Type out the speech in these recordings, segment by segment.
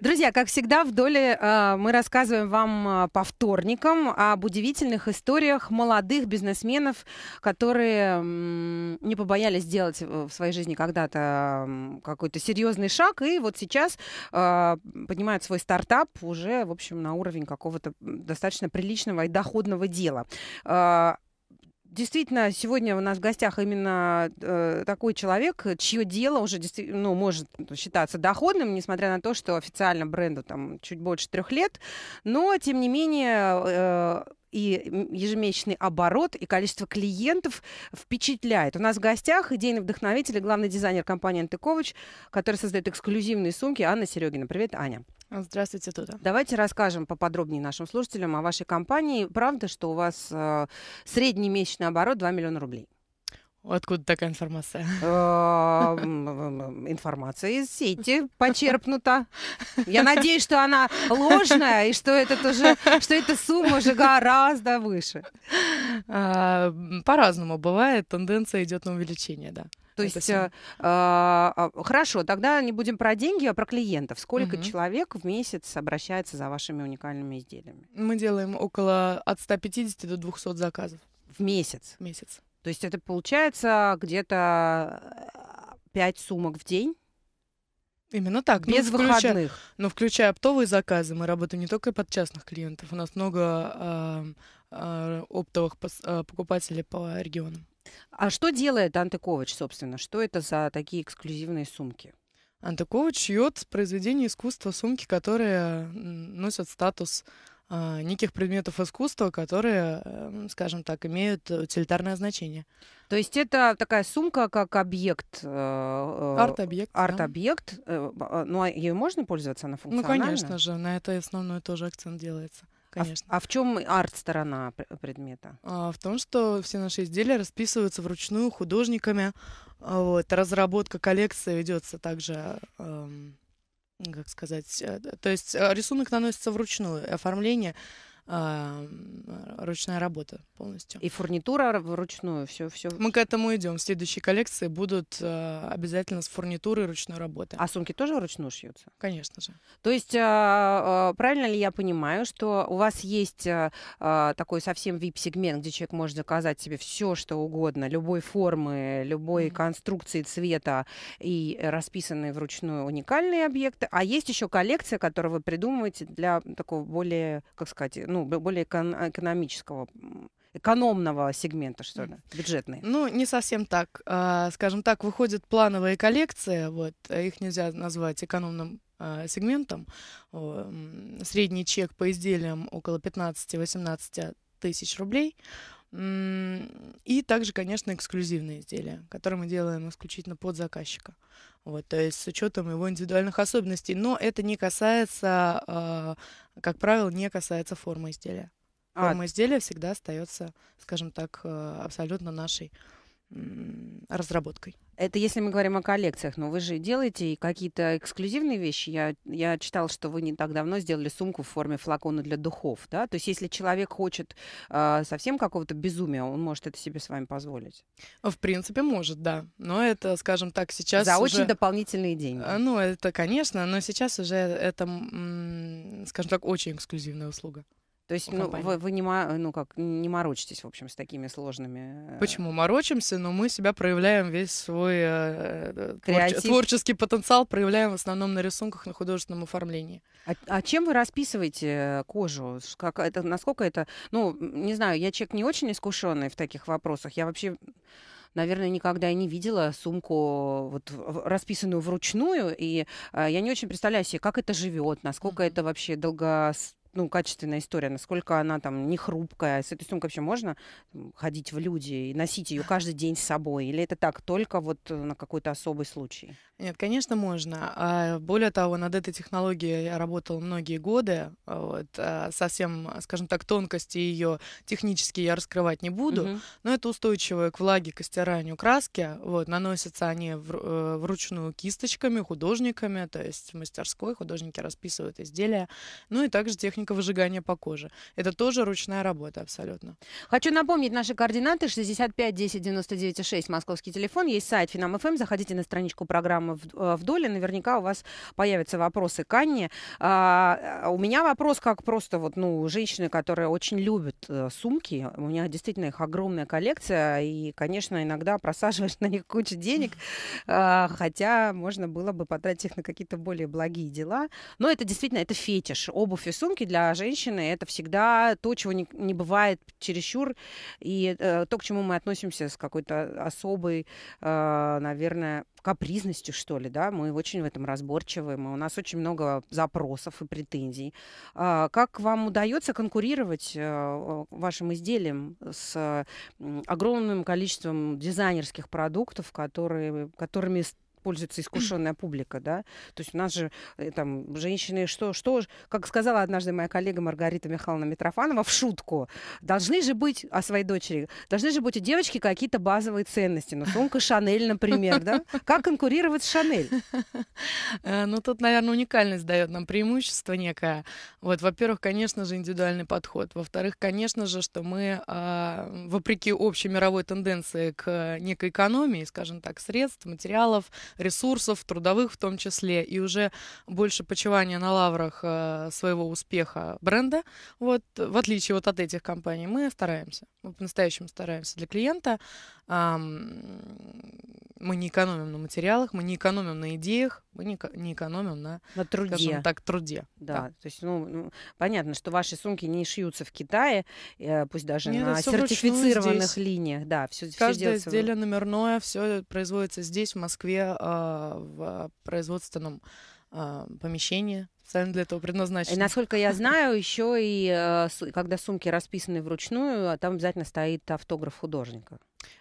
Друзья, как всегда, в доле э, мы рассказываем вам э, по вторникам об удивительных историях молодых бизнесменов, которые э, не побоялись сделать в своей жизни когда-то какой-то серьезный шаг, и вот сейчас э, поднимают свой стартап уже, в общем, на уровень какого-то достаточно приличного и доходного дела. Э, действительно, сегодня у нас в гостях именно э, такой человек, чье дело уже ну, может считаться доходным, несмотря на то, что официально бренду там чуть больше трех лет, но, тем не менее, э, и ежемесячный оборот, и количество клиентов впечатляет. У нас в гостях идейный вдохновитель и главный дизайнер компании «Антыкович», который создает эксклюзивные сумки, Анна Серегина. Привет, Аня. Здравствуйте, Туда. Давайте расскажем поподробнее нашим слушателям о вашей компании. Правда, что у вас э, средний месячный оборот 2 миллиона рублей? Откуда такая информация? Э, информация из сети почерпнута. Я надеюсь, что она ложная и что этот уже, что эта сумма уже гораздо выше. А, по-разному бывает, тенденция идет на увеличение, да. То это есть, э, а, а, хорошо, тогда не будем про деньги, а про клиентов. Сколько угу. человек в месяц обращается за вашими уникальными изделиями? Мы делаем около от 150 до 200 заказов. В месяц? В месяц. То есть это получается где-то 5 э, сумок в день? Именно так. Ну, Без ну, включая, выходных. Но ну, включая оптовые заказы, мы работаем не только под частных клиентов. У нас много э, э, оптовых пос, э, покупателей по регионам. А что делает Антыкович, собственно? Что это за такие эксклюзивные сумки? Антекова шьет произведения искусства, сумки, которые носят статус э, неких предметов искусства, которые, э, скажем так, имеют утилитарное значение. То есть это такая сумка как объект. Э, арт-объект. Э, арт-объект. Да. Э, а, ну, а ее можно пользоваться, она ну, функциональна? Ну, конечно же, на это основной тоже акцент делается. А конечно. А, а в чем арт-сторона предмета? А, в том, что все наши изделия расписываются вручную художниками. А, вот, разработка коллекции ведется также, эм, как сказать, э, то есть э, рисунок наносится вручную, оформление а, ручная работа полностью. И фурнитура вручную, все, все. Мы к этому идем. Следующие коллекции будут а, обязательно с фурнитурой ручной работы. А сумки тоже вручную шьются? Конечно же. То есть а, правильно ли я понимаю, что у вас есть такой совсем VIP сегмент, где человек может заказать себе все, что угодно, любой формы, любой mm-hmm. конструкции цвета и расписанные вручную уникальные объекты, а есть еще коллекция, которую вы придумываете для такого более, как сказать, ну ну, более экономического экономного сегмента, что ли, бюджетный Ну, не совсем так. А, скажем так, выходит плановая коллекция, вот, э, их нельзя назвать экономным а, сегментом. Средний чек по изделиям около 15-18 тысяч рублей. И также, конечно, эксклюзивные изделия, которые мы делаем исключительно под заказчика. Вот, то есть с учетом его индивидуальных особенностей. Но это не касается а, как правило, не касается формы изделия. А, Форма а. изделия всегда остается, скажем так, э, абсолютно нашей разработкой. Это если мы говорим о коллекциях, но вы же делаете и какие-то эксклюзивные вещи. Я, я читал, что вы не так давно сделали сумку в форме флакона для духов, да? То есть если человек хочет э, совсем какого-то безумия, он может это себе с вами позволить? В принципе, может, да. Но это, скажем так, сейчас За уже... очень дополнительные деньги. А, ну, это, конечно, но сейчас уже это, скажем так, очень эксклюзивная услуга. То есть ну, вы, вы не, ну, как, не морочитесь, в общем, с такими сложными... Э, Почему морочимся? Но ну, мы себя проявляем весь свой э, э творче, творческий потенциал, проявляем в основном на рисунках, на художественном оформлении. А, а чем вы расписываете кожу? Как это, насколько это... Ну, не знаю, я человек не очень искушенный в таких вопросах. Я вообще наверное, никогда и не видела сумку вот расписанную вручную, и э, я не очень представляю себе, как это живет, насколько mm-hmm. это вообще долго ну, качественная история, насколько она там не хрупкая. С этой сумкой вообще можно ходить в люди и носить ее каждый день с собой? Или это так только вот э, на какой-то особый случай? Нет, конечно, можно. А, более того, над этой технологией я работала многие годы. Вот, а, совсем, скажем так, тонкости ее технически я раскрывать не буду, угу. но это устойчивое к влаге, к стиранию краски. Вот, наносятся они э, вручную кисточками, художниками, то есть в мастерской художники расписывают изделия. Ну и также техника техника выжигания по коже. Это тоже ручная работа абсолютно. Хочу напомнить наши координаты 65 10 99 6, московский телефон, есть сайт Финам.ФМ, заходите на страничку программы э, «Вдоль», и наверняка у вас появятся вопросы к Анне. А, у меня вопрос, как просто вот, ну, женщины, которые очень любят э, сумки, у меня действительно их огромная коллекция, и, конечно, иногда просаживаешь на них кучу денег, а, хотя можно было бы потратить их на какие-то более благие дела. Но это действительно, это фетиш. Обувь и сумки для женщины это всегда то, чего не, не бывает чересчур, и э, то, к чему мы относимся с какой-то особой, э, наверное, капризностью, что ли, да, мы очень в этом разборчивы, мы, у нас очень много запросов и претензий. А, как вам удается конкурировать а, вашим изделием с а, огромным количеством дизайнерских продуктов, которые, которыми пользуется искушенная публика, да. То есть у нас же э, там женщины, что, что, как сказала однажды моя коллега Маргарита Михайловна Митрофанова в шутку, должны же быть о своей дочери, должны же быть у девочки какие-то базовые ценности, ну сумка Шанель, например, да. Как конкурировать с Шанель? Э, ну тут, наверное, уникальность дает нам преимущество некое. Вот, во-первых, конечно же, индивидуальный подход. Во-вторых, конечно же, что мы а, вопреки общей мировой тенденции к э, некой экономии, скажем так, средств, материалов, ресурсов, трудовых в том числе, и уже больше почивания на лаврах э, своего успеха бренда, вот в отличие вот от этих компаний, мы стараемся, мы по-настоящему стараемся для клиента мы не экономим на материалах, мы не экономим на идеях, мы не, не экономим на, на труде. скажем так, труде. Да, да. то есть, ну, ну, понятно, что ваши сумки не шьются в Китае, э, пусть даже Нет, на сертифицированных линиях. Да, все, Каждое все изделие номерное, все производится здесь, в Москве, э, в производственном э, помещении, специально для этого предназначено. И, насколько я знаю, еще и когда сумки расписаны вручную, а там обязательно стоит автограф художника.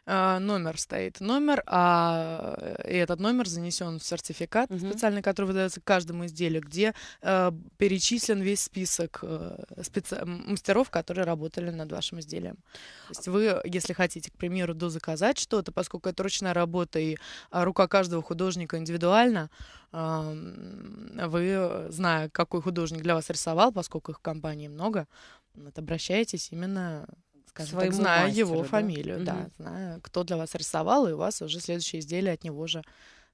А, номер стоит. Номер, а и этот номер занесен в сертификат угу. специальный, который выдается каждому изделию, где э, перечислен весь список э, специ... мастеров, которые работали над вашим изделием. То есть вы, если хотите, к примеру, дозаказать что-то, поскольку это ручная работа и а, рука каждого художника индивидуально, э, вы, зная, какой художник для вас рисовал, поскольку их в компании много, вот, обращаетесь именно скажем своему так, зная мастеру, его да? фамилию, mm-hmm. да, знаю кто для вас рисовал, и у вас уже следующее изделие от него же,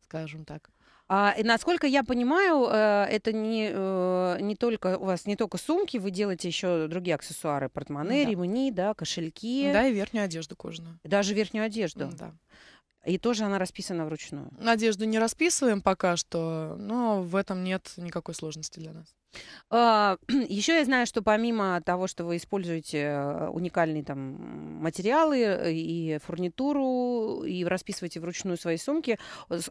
скажем так. А, и насколько я понимаю, э, это не, э, не только у вас не только сумки, вы делаете еще другие аксессуары, портмоне, да. ремни, да, кошельки. Да, и верхнюю одежду кожаную. Даже верхнюю одежду. Да. И тоже она расписана вручную. Одежду не расписываем пока что, но в этом нет никакой сложности для нас. А, еще я знаю, что помимо того, что вы используете уникальные там материалы и фурнитуру, и расписываете вручную свои сумки,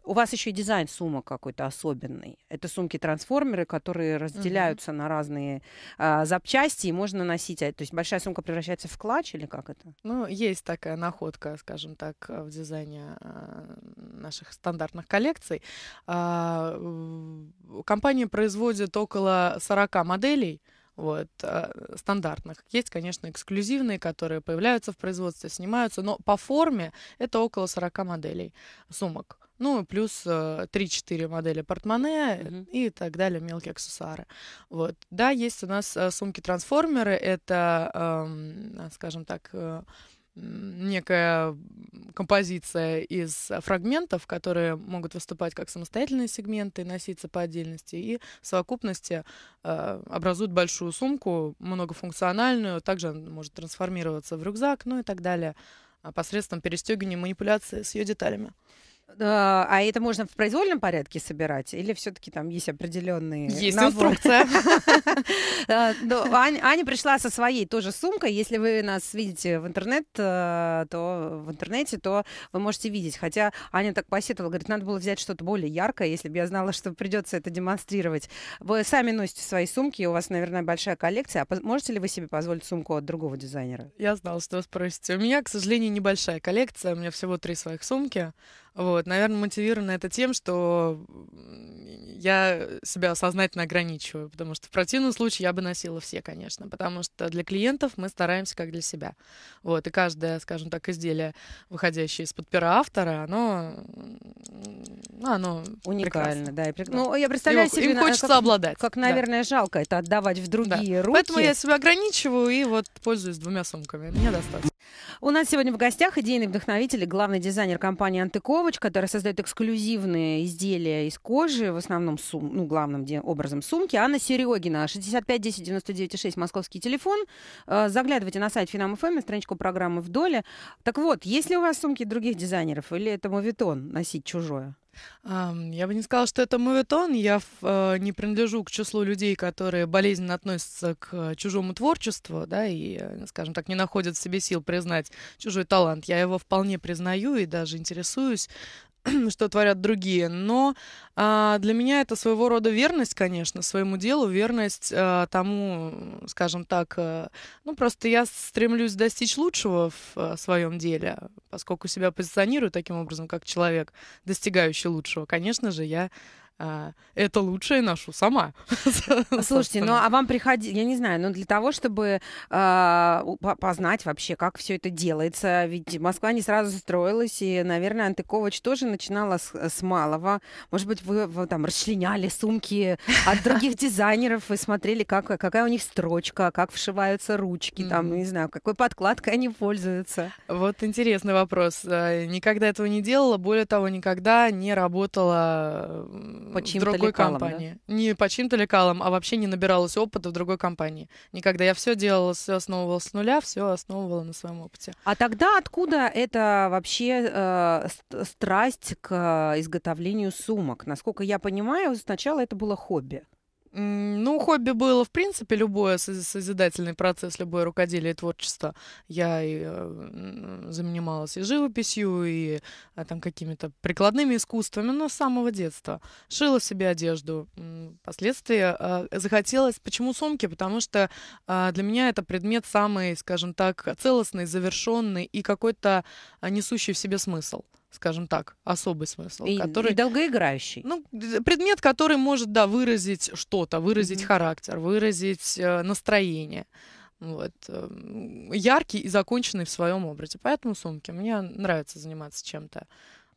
у вас еще и дизайн сумок какой-то особенный. Это сумки-трансформеры, которые разделяются угу. на разные а, запчасти, и можно носить. А, то есть большая сумка превращается в клатч или как это? Ну, есть такая находка, скажем так, в дизайне а, наших стандартных коллекций. Компания производит около порядка 40 моделей вот, э, стандартных. Есть, конечно, эксклюзивные, которые появляются в производстве, снимаются, но по форме это около 40 моделей сумок. Ну плюс 3-4 э, модели портмоне mm-hmm. и так далее, мелкие аксессуары. Вот. Да, есть у нас э, сумки-трансформеры, это, эм, скажем так, некая композиция из фрагментов, которые могут выступать как самостоятельные сегменты, носиться по отдельности, и в совокупности э, образуют большую сумку, многофункциональную, также может трансформироваться в рюкзак, ну и так далее, а посредством перестегивания манипуляции с ее деталями. А, а это можно в произвольном порядке собирать? Или все-таки там есть определенные... Есть набор? инструкция. А, ну, Аня пришла со своей тоже сумкой. Если вы нас видите в интернет, э, то в интернете, то вы можете видеть. Хотя Аня так посетовала, говорит, надо было взять что-то более яркое, если бы я знала, что придется это демонстрировать. Вы сами носите свои сумки, у вас, наверное, большая коллекция. А можете ли вы себе позволить сумку от другого дизайнера? Я знала, что вы спросите. У меня, к сожалению, небольшая коллекция. У меня всего три своих сумки. Вот, наверное, мотивировано это тем, что я себя сознательно ограничиваю, потому что в противном случае я бы носила все, конечно, потому что для клиентов мы стараемся как для себя. Вот, и каждое, скажем так, изделие, выходящее из-под пера автора, оно, ну, оно уникально, да. И прек... Ну, я представляю Его, себе, им э, хочется как, обладать. Как, наверное, да. жалко это отдавать в другие да. руки. Поэтому я себя ограничиваю и вот пользуюсь двумя сумками. Мне достаточно. У нас сегодня в гостях идейный вдохновитель и главный дизайнер компании «Антыкова» Коровыч, которая создает эксклюзивные изделия из кожи, в основном, сум, ну, главным образом сумки. Анна Серегина, 65 10 99 6, московский телефон. Э, заглядывайте на сайт Финам ФМ, страничку программы «Вдоле». Так вот, если у вас сумки других дизайнеров, или это моветон носить чужое? Я бы не сказала, что это моветон. Я э, не принадлежу к числу людей, которые болезненно относятся к чужому творчеству, да, и, э, скажем так, не находят в себе сил признать чужой талант. Я его вполне признаю и даже интересуюсь что творят другие. Но а, для меня это своего рода верность, конечно, своему делу, верность а, тому, скажем так, а, ну просто я стремлюсь достичь лучшего в а, э, своем деле, поскольку себя позиционирую таким образом, как человек, достигающий лучшего. Конечно же, я а, это лучшее ношу сама. Слушайте, ну а вам приходить, я не знаю, ну для того, чтобы э, познать вообще, как все это делается, ведь Москва не сразу строилась, и, наверное, Антыкович тоже начинала с, с малого. Может быть, вы, вы там расчленяли сумки от других дизайнеров и смотрели, как, какая у них строчка, как вшиваются ручки, mm-hmm. там, не знаю, какой подкладкой они пользуются. Вот интересный вопрос. А, никогда этого не делала, более того, никогда не работала по другой лекалам, компании. Да? Не по чьим-то лекалам, а вообще не набиралась опыта в другой компании. Никогда. Я все делала, все основывала с нуля, все основывала на своем опыте. А тогда откуда это вообще э, страсть к э, изготовлению сумок? Насколько я понимаю, сначала это было хобби. Ну, хобби было, в принципе, любое созидательный процесс, любое рукоделие и творчество. Я и, э, занималась и живописью, и э, там какими-то прикладными искусствами, но с самого детства. Шила себе одежду. Впоследствии э, захотелось... Почему сумки? Потому что э, для меня это предмет самый, скажем так, целостный, завершенный и какой-то э, несущий в себе смысл скажем так, особый смысл. И, который, и долгоиграющий. Ну, предмет, который может, да, выразить что-то, выразить mm-hmm. характер, выразить э, настроение. Вот. Эм, яркий и законченный в своем образе. Поэтому сумки. Мне нравится заниматься чем-то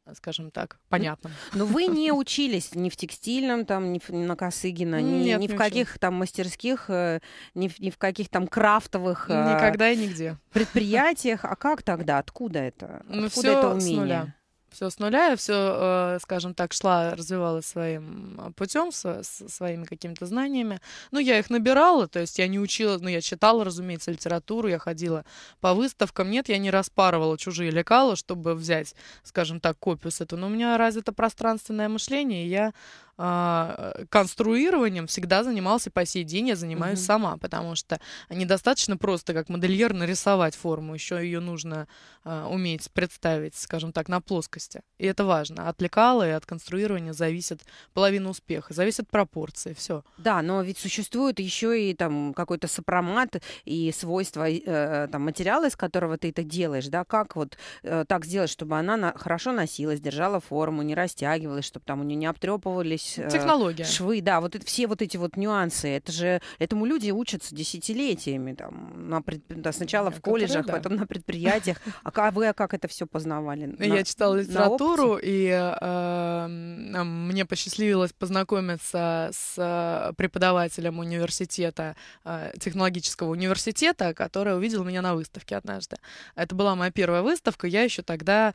э, скажем так, понятно. Но вы не учились ни в текстильном, там, ни в, на Косыгина, ни, Нет, ни в каких там мастерских, э, ни в, ни в каких там крафтовых э, Никогда и нигде. предприятиях. А как тогда? Откуда это? Ну, Откуда ну, это умение? С нуля все с нуля, я все, э, скажем так, шла, развивала своим э, путем, со своими какими-то знаниями. Ну, я их набирала, то есть я не учила, ну, я читала, разумеется, литературу, я ходила по выставкам. Нет, я не распарывала чужие лекала, чтобы взять, скажем так, копию с этого. Но у меня развито пространственное мышление, и я а, э, конструированием всегда занимался и по сей день я занимаюсь mm-hmm. сама, потому что недостаточно просто как модельер нарисовать форму, еще ее нужно э, уметь представить, скажем так, на плоскости. И это важно. От лекала и от конструирования зависит половина успеха, зависит пропорции, все. Да, но ведь существует еще и там какой-то сопромат и свойства э, э, там, материала, из которого ты это делаешь, да, как вот э, так сделать, чтобы она на- хорошо носилась, держала форму, не растягивалась, чтобы там у нее не обтрепывались делать. Э, Технология. Швы, да, вот это, все вот эти вот нюансы. Это же, этому люди учатся десятилетиями. Там, на пред, да, сначала э, в колледжах, потом на предприятиях. А вы а как это все познавали? Я читала литературу, и эм, мне посчастливилось познакомиться с э, преподавателем университета, технологического университета, который увидел меня на выставке однажды. Это была моя первая выставка. Я еще тогда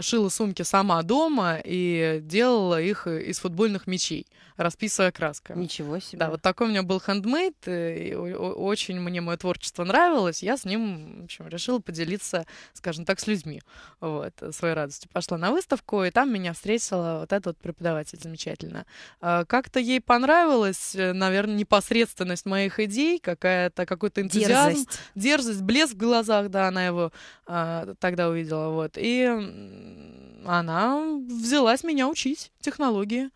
шила сумки сама дома и делала их из футбола футбольных мячей, расписывая красками. Ничего себе. Да, вот такой у меня был хендмейт, э, и очень мне мое творчество нравилось, я с ним, в общем, решила поделиться, скажем так, с людьми, вот, э, своей радостью. Пошла на выставку, и там меня встретила вот этот вот преподаватель замечательно. А, как-то ей понравилась, э, наверное, непосредственность моих идей, какая-то какой-то энтузиазм, дерзость, дерзость блеск в глазах, да, она его а, тогда увидела, вот. И она взялась меня учить технологии.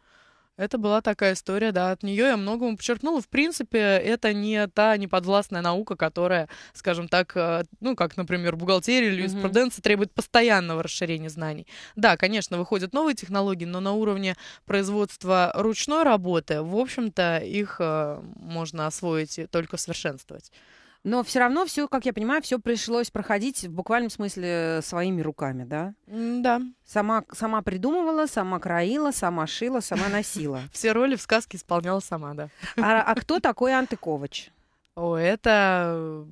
Это была такая история, да, от нее я многому подчеркнула. В принципе, это не та неподвластная наука, которая, скажем так, э, ну, как, например, бухгалтерия или юриспруденция mm-hmm. требует постоянного расширения знаний. Да, конечно, выходят новые технологии, но на уровне производства ручной работы, в общем-то, их э, можно освоить и только совершенствовать. Но все равно все, как я понимаю, все пришлось проходить в буквальном смысле своими руками, да? Да. Сама, сама придумывала, сама краила, сама шила, сама носила. Все роли в сказке исполняла сама, да. А, а кто такой Антыкович? О, это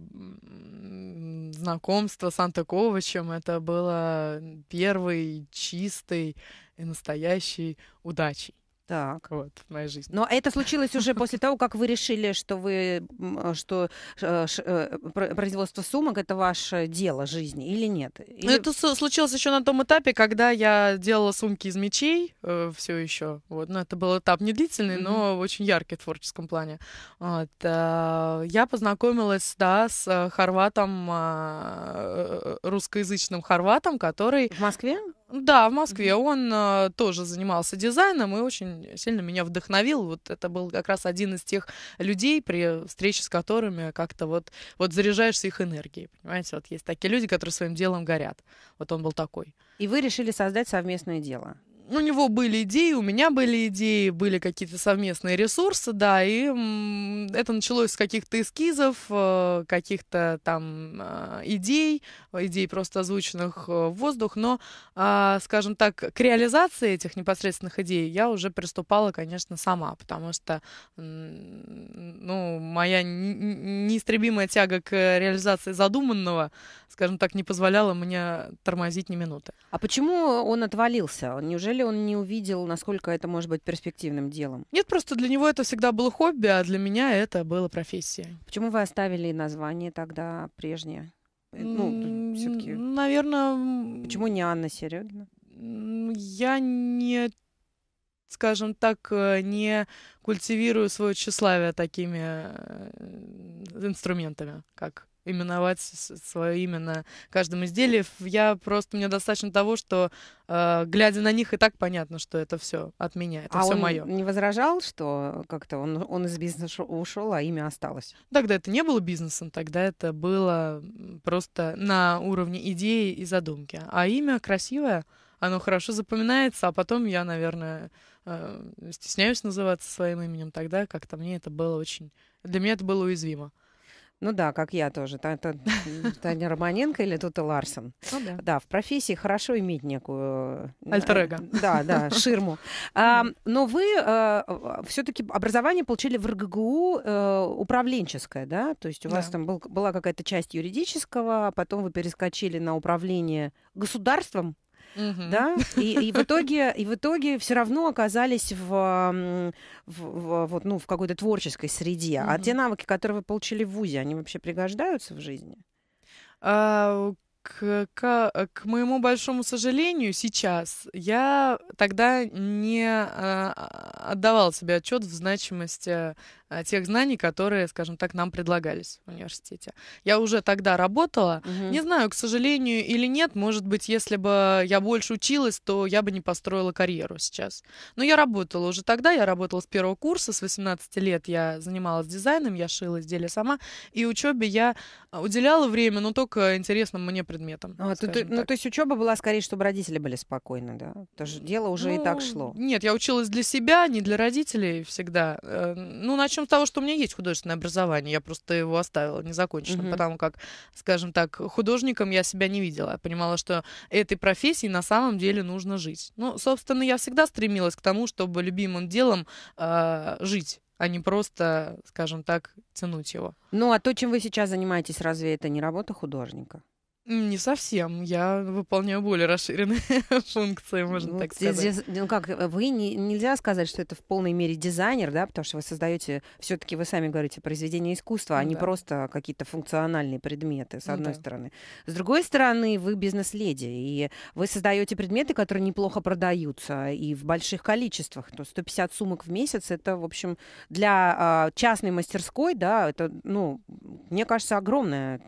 знакомство с Антыковичем. Это было первый чистый и настоящий удачей. Так. Вот, моя жизнь. Но это случилось уже после того, как вы решили, что вы, что э, э, производство сумок это ваше дело жизни, или нет? Ну, или... Это случилось еще на том этапе, когда я делала сумки из мечей, э, все еще. Вот, но ну, это был этап не длительный, mm-hmm. но очень яркий в творческом плане. Вот, э, я познакомилась, да, с э, хорватом, а, э, русскоязычным хорватом, который... В Москве? Да, в Москве. Он э, тоже занимался дизайном и очень сильно меня вдохновил. Вот это был как раз один из тех людей, при встрече с которыми как-то вот, вот заряжаешься их энергией. Понимаете, вот есть такие люди, которые своим делом горят. Вот он был такой. И вы решили создать совместное дело? у него были идеи, у меня были идеи, были какие-то совместные ресурсы, да, и это началось с каких-то эскизов, э, каких-то там э, идей, идей просто озвученных э, в воздух, но, а, скажем так, к реализации этих непосредственных идей я уже приступала, конечно, сама, потому что, ну, моя неистребимая тяга к реализации задуманного, скажем так, не позволяла мне тормозить ни минуты. А почему он отвалился? Неужели Неужели он не увидел, насколько это может быть перспективным делом? Нет, просто для него это всегда было хобби, а для меня это было профессия. Почему вы оставили название тогда прежнее? Э, ну, все-таки. Наверное. Почему не Анна Серегина? Я не скажем так, э, не культивирую свое тщеславие такими э, инструментами, как именовать свое имя на каждом изделии. Я просто, мне достаточно того, что э, глядя на них, и так понятно, что это все от меня, это а все мое. не возражал, что как-то он, он из бизнеса ушел, а имя осталось? Тогда это не было бизнесом, тогда это было просто на уровне идеи и задумки. А имя красивое, оно хорошо запоминается, а потом я, наверное, э, стесняюсь называться своим именем тогда, как-то мне это было очень... Для меня это было уязвимо. Ну да, как я тоже. Это та- Таня Романенко или тут и Ларсон. Ну да. Да, в профессии хорошо иметь некую... Э, Альтер э, Да, да, ширму. А, но вы а, э, все таки образование получили в РГГУ а, управленческое, да? То есть у вас да. там был, была какая-то часть юридического, а потом вы перескочили на управление государством, угу. да, и, и в итоге, и в итоге все равно оказались в, в, в вот, ну, в какой-то творческой среде. Угу. А те навыки, которые вы получили в ВУЗе, они вообще пригождаются в жизни? А, к, к, э, к моему большому сожалению, сейчас я тогда не э, отдавала себе отчет в значимости э, тех знаний, которые, скажем так, нам предлагались в университете. Я уже тогда работала. Угу. Не знаю, к сожалению или нет, может быть, если бы я больше училась, то я бы не построила карьеру сейчас. Но я работала уже тогда, я работала с первого курса, с 18 лет я занималась дизайном, я шила изделия сама, и учебе я уделяла время, но только интересно мне предметом. А, ты, ты, ну, то есть учеба была скорее, чтобы родители были спокойны, да? То что дело уже ну, и так ну, шло. Нет, я училась для себя, не для родителей всегда. Э, ну, начнем с того, что у меня есть художественное образование. Я просто его оставила незаконченным, угу. потому как, скажем так, художником я себя не видела. Я понимала, что этой профессии на самом деле нужно жить. Ну, собственно, я всегда стремилась к тому, чтобы любимым делом э, жить а не просто, скажем так, тянуть его. Ну, а то, чем вы сейчас занимаетесь, разве это не работа художника? Не совсем. Я выполняю более расширенные функции, можно Ну, так сказать. диз- ну как, э, вы не- нельзя сказать, что это в полной мере дизайнер, да, потому что вы создаете, все-таки вы сами говорите, произведение искусства, а Ну не просто какие-то функциональные предметы, с Ну одной да. стороны. С другой стороны, вы бизнес-леди, и вы создаете предметы, которые неплохо продаются, и в больших количествах. То 150 сумок в месяц, это, в общем, для а, частной мастерской, да, это, ну, мне кажется, огромное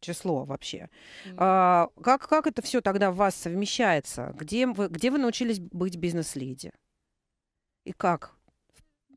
число вообще. А, как, как это все тогда в вас совмещается? Где вы, где вы научились быть бизнес-леди? И как?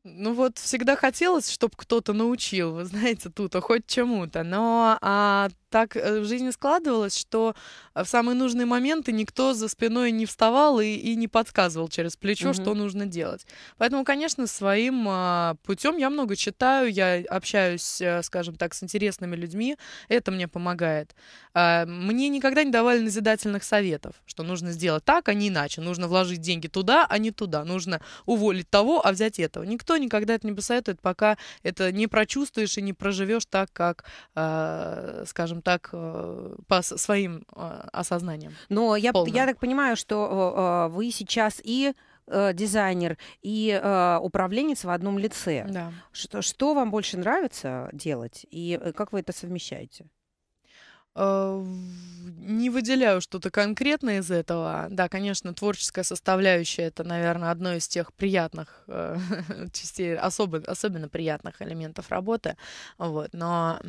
Ну вот всегда хотелось, чтобы кто-то научил, вы знаете, тут, а хоть чему-то. Но а, так э, в жизни складывалось, что э, в самые нужные моменты никто за спиной не вставал и, и не подсказывал через плечо, угу. что нужно делать. Поэтому, конечно, своим а, путем я много читаю, я общаюсь, а, скажем так, с интересными людьми, это мне помогает. А, мне никогда не давали назидательных советов, что нужно сделать так, а не иначе, нужно вложить деньги туда, а не туда, нужно уволить того, а взять этого. Никто никогда это не посоветует, пока это не прочувствуешь и не проживешь так, как, а, скажем, так, э, по своим э, осознаниям. Но я, я так понимаю, что э, вы сейчас и дизайнер и э, управленец в одном лице. Да. Что, что вам больше нравится делать и как вы это совмещаете? Не выделяю что-то конкретное из этого. Да, конечно, творческая составляющая это, наверное, одно из тех приятных э, частей, особо, особенно приятных элементов работы. Вот, но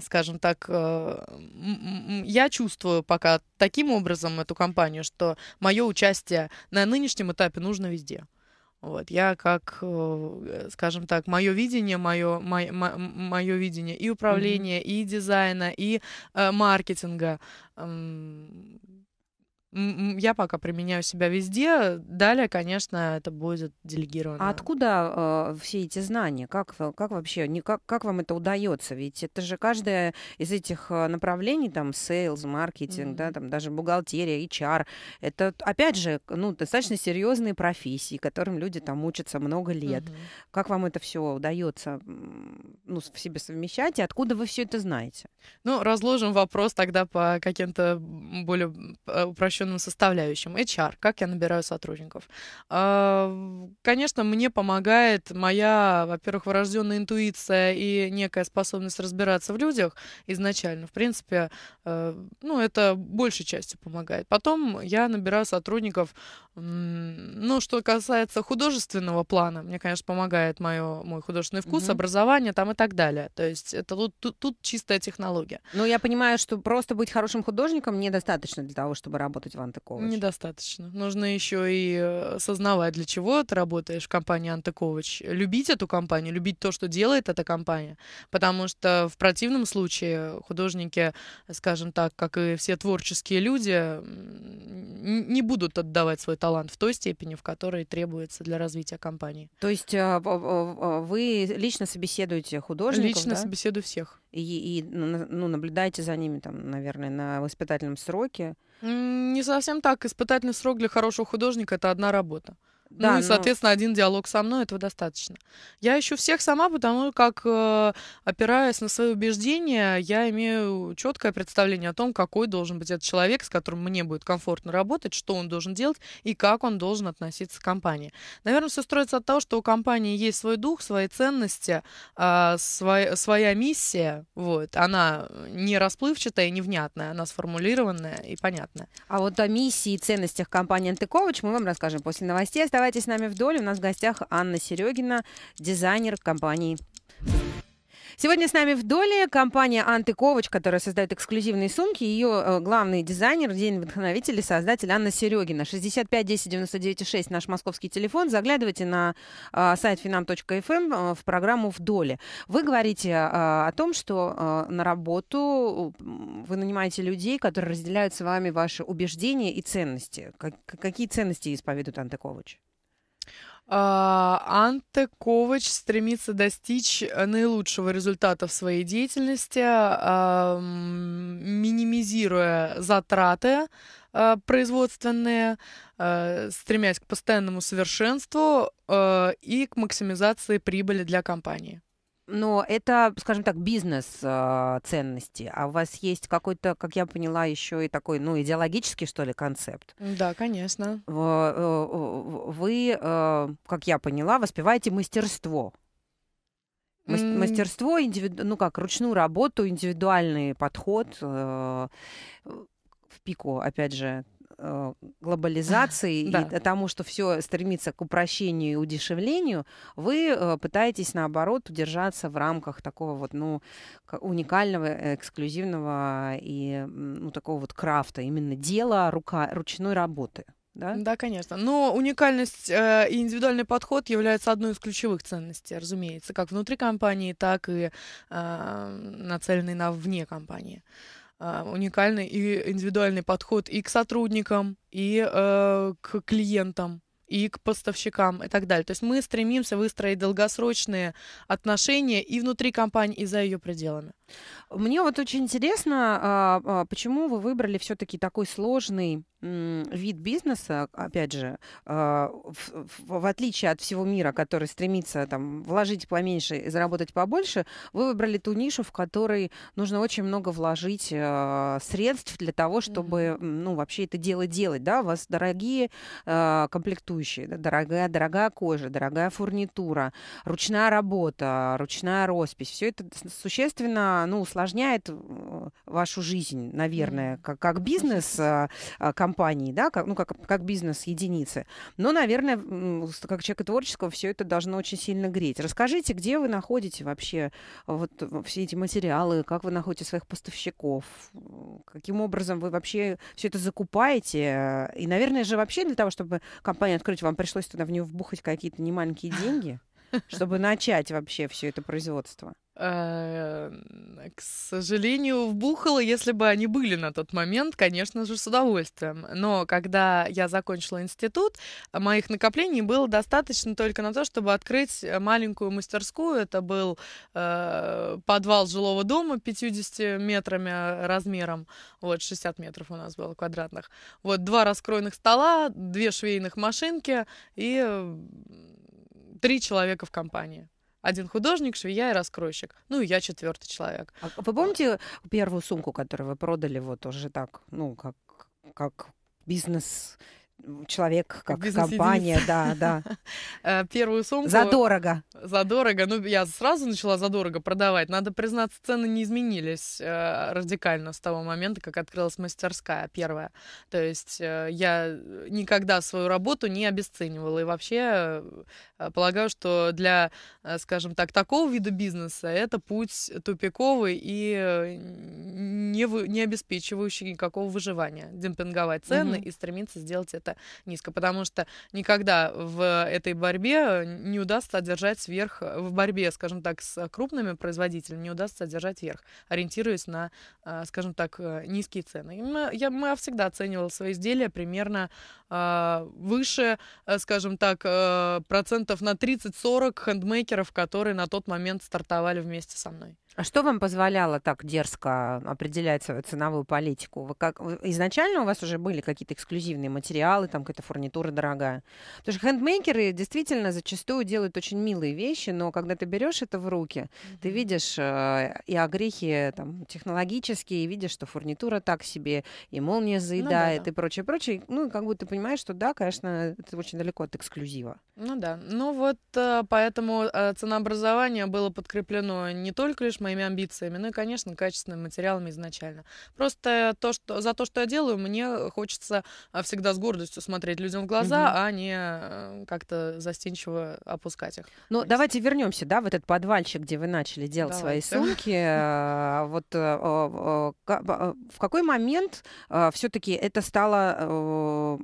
скажем так, э, я чувствую пока таким образом эту компанию, что мое участие на нынешнем этапе нужно везде. Вот, я как, э, скажем так, мое видение, мое, мое, мое видение и управления, mm-hmm. и дизайна, и э, маркетинга. Э, я пока применяю себя везде. Далее, конечно, это будет делегировано. А откуда э, все эти знания? Как, э, как вообще, не, как, как вам это удается? Ведь это же каждое из этих э, направлений, там, sales, маркетинг, mm-hmm. да, там, даже бухгалтерия, HR, это, опять же, ну, достаточно серьезные профессии, которым люди там учатся много лет. Mm-hmm. Как вам это все удается ну, в себе совмещать? И откуда вы все это знаете? Ну, разложим вопрос тогда по каким-то более упрощенным обобщенным составляющим. HR, как я набираю сотрудников. А, конечно, мне помогает моя, во-первых, врожденная интуиция и некая способность разбираться в людях изначально. В принципе, э, ну, это большей частью помогает. Потом я набираю сотрудников, ну, что касается художественного плана, мне, конечно, помогает мое, мой художественный вкус, mm-hmm. образование там и так далее. То есть это тут, тут, тут чистая технология. Но ну, я понимаю, что просто быть хорошим художником недостаточно для того, чтобы работать работать в Антыкович? Недостаточно. Нужно еще и э, осознавать, для чего ты работаешь в компании Антыкович. Любить эту компанию, любить то, что делает эта компания. Потому что в противном случае художники, скажем так, как и все творческие люди, не будут отдавать свой талант в той степени, в которой требуется для развития компании. То есть э, вы лично собеседуете художников? Лично да? собеседую всех. И, и ну, ну наблюдаете за ними, там, наверное, на воспитательном сроке? Не совсем так. Испытательный срок для хорошего художника это одна работа. Да, ну и, но... соответственно, один диалог со мной этого достаточно. Я ищу всех сама, потому как, э, опираясь на свои убеждения, я имею четкое представление о том, какой должен быть этот человек, с которым мне будет комфортно работать, что он должен делать и как он должен относиться к компании. Наверное, все строится от того, что у компании есть свой дух, свои ценности, э, а, свой, своя миссия. Вот, она не расплывчатая, и невнятная, она сформулированная и понятная. А вот о миссии и ценностях компании Антыкович мы вам расскажем после новостей. Оставайтесь с нами вдоль. У нас в гостях Анна Серегина, дизайнер компании Сегодня с нами в доле компания Анты которая создает эксклюзивные сумки. Ее э, главный дизайнер, день вдохновитель и создатель Анна Серегина. 65 10 99 6 наш московский телефон. Заглядывайте на э, сайт finam.fm эм, э, в программу «В доле». Вы говорите о том, что на работу вы нанимаете людей, которые разделяют с вами ваши убеждения и ценности. Какие ценности исповедует Анты а, Анте Ковач стремится достичь э, наилучшего результата в своей деятельности, а, минимизируя затраты а, производственные, стремясь к постоянному совершенству э, и к максимизации прибыли для компании но это, скажем так, бизнес-ценности. А, а у вас есть какой-то, как я поняла, еще и такой, ну, идеологический, что ли, концепт? Да, конечно. Э, вы, э, как я поняла, воспеваете мастерство. Мастерство, индивиду... ну как, ручную работу, индивидуальный подход э, в пику, опять же, Э, глобализации да. и тому, что все стремится к упрощению и удешевлению, вы э, пытаетесь, наоборот, удержаться в рамках такого вот, ну, уникального, э, эксклюзивного и, ну, такого вот крафта, именно дела рука, ручной работы. Да? да, конечно. Но уникальность э, и индивидуальный подход является одной из ключевых ценностей, разумеется, как внутри компании, так и э, нацеленной на вне компании. Э, а, уникальный и индивидуальный подход и к сотрудникам, и э, к клиентам и к поставщикам и так далее. То есть мы стремимся выстроить долгосрочные отношения и внутри компании, и за ее пределами. Мне вот очень интересно, а, а, почему вы выбрали все-таки такой сложный вид бизнеса, опять же, а, в отличие от всего мира, который стремится там вложить поменьше и заработать побольше, вы выбрали ту нишу, в которой нужно очень много вложить средств для того, чтобы, ну, вообще это дело делать, да, у вас дорогие комплектующие, дорогая, дорогая кожа, дорогая фурнитура, ручная работа, ручная роспись, все это существенно а, ну, усложняет э, вашу жизнь, наверное, как, как бизнес а, а, компании, да, как, ну, как, как бизнес единицы. Но, наверное, как человека творческого все это должно очень сильно греть. Расскажите, где вы находите вообще вот все эти материалы, как вы находите своих поставщиков, каким образом вы вообще все это закупаете. И, наверное же, вообще для того, чтобы компанию открыть, вам пришлось туда в нее вбухать какие-то немаленькие деньги чтобы начать вообще все это производство? Э, к сожалению, вбухала, если бы они были на тот момент, конечно же, с удовольствием. Но когда я закончила институт, моих накоплений было достаточно только на то, чтобы открыть маленькую мастерскую. Это был э, подвал жилого дома 50 метрами размером. Вот, 60 метров у нас было квадратных. Вот, два раскроенных стола, две швейных машинки и три человека в компании. Один художник, швея и раскройщик. Ну, и я четвертый человек. А вы помните первую сумку, которую вы продали вот уже так, ну, как, как бизнес человек, как, компания, да, да. Э, первую сумку... Задорого. Задорого. Ну, я сразу начала задорого продавать. Надо признаться, цены не изменились э, радикально с того момента, как открылась мастерская первая. То есть э, я никогда свою работу не обесценивала. И вообще полагаю, что для, скажем так, такого вида бизнеса это путь тупиковый и не, вы... не обеспечивающий никакого выживания. Демпинговать цены угу. и стремиться сделать это это низко, потому что никогда в этой борьбе не удастся одержать сверх, в борьбе, скажем так, с крупными производителями не удастся одержать верх, ориентируясь на, э, скажем так, э, низкие цены. И я всегда оценивала свои изделия примерно э, выше, скажем так, процентов на 30-40 хендмейкеров, которые на тот момент стартовали вместе со мной. А что вам позволяло так дерзко определять свою ценовую политику? Вы как, изначально у вас уже были какие-то эксклюзивные материалы, там какая-то фурнитура дорогая? Потому что хендмейкеры действительно зачастую делают очень милые вещи, но когда ты берешь это в руки, mm-hmm. ты видишь э, и огрехи а там, технологические, и видишь, что фурнитура так себе, и молния ну заедает, ну, да, да. и прочее, прочее. Ну, как будто ты понимаешь, что да, конечно, это очень далеко от эксклюзива. Ну да. Ну вот э, поэтому э, ценообразование было подкреплено не только лишь моими амбициями, ну и, конечно, качественными материалами изначально. Просто то, что, за то, что я делаю, мне хочется а, всегда с гордостью смотреть людям в глаза, угу. а не э, как-то застенчиво опускать их. Ну, давайте вернемся, да, в этот подвальчик, где вы начали делать давайте. свои сумки. А, вот э, э, в какой момент а, все-таки это стало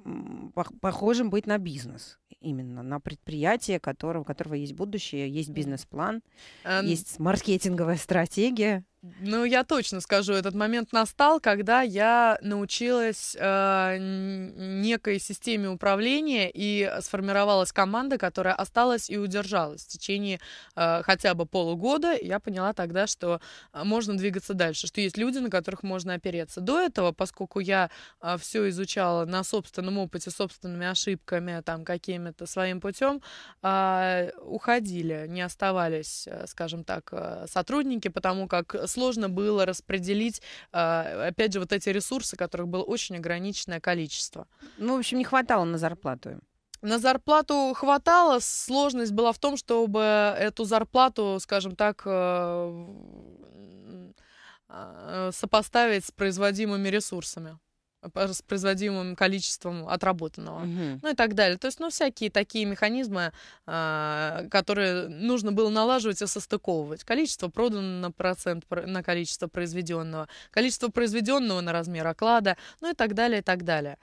похожим быть на бизнес? именно, на предприятие, которого, у которого есть будущее, есть бизнес-план, um... есть маркетинговая стратегия. Ну, я точно скажу, этот момент настал, когда я научилась э, некой системе управления и сформировалась команда, которая осталась и удержалась в течение э, хотя бы полугода. Я поняла тогда, что э, можно двигаться дальше, что есть люди, на которых можно опереться. До этого, поскольку я э, все изучала на собственном опыте, собственными ошибками, там какими-то своим путем, э, уходили, не оставались, э, скажем так, э, сотрудники, потому как сложно было распределить, а, опять же, вот эти ресурсы, которых было очень ограниченное количество. Ну, в общем, не хватало на зарплату. На зарплату хватало, сложность была в том, чтобы эту зарплату, скажем так, э, а, сопоставить с производимыми ресурсами с производимым количеством отработанного, угу. ну и так далее. То есть, ну, всякие такие механизмы, э, которые нужно было налаживать и состыковывать. Количество продано на процент на количество произведенного, количество произведенного на размер оклада, ну и так далее, и так далее.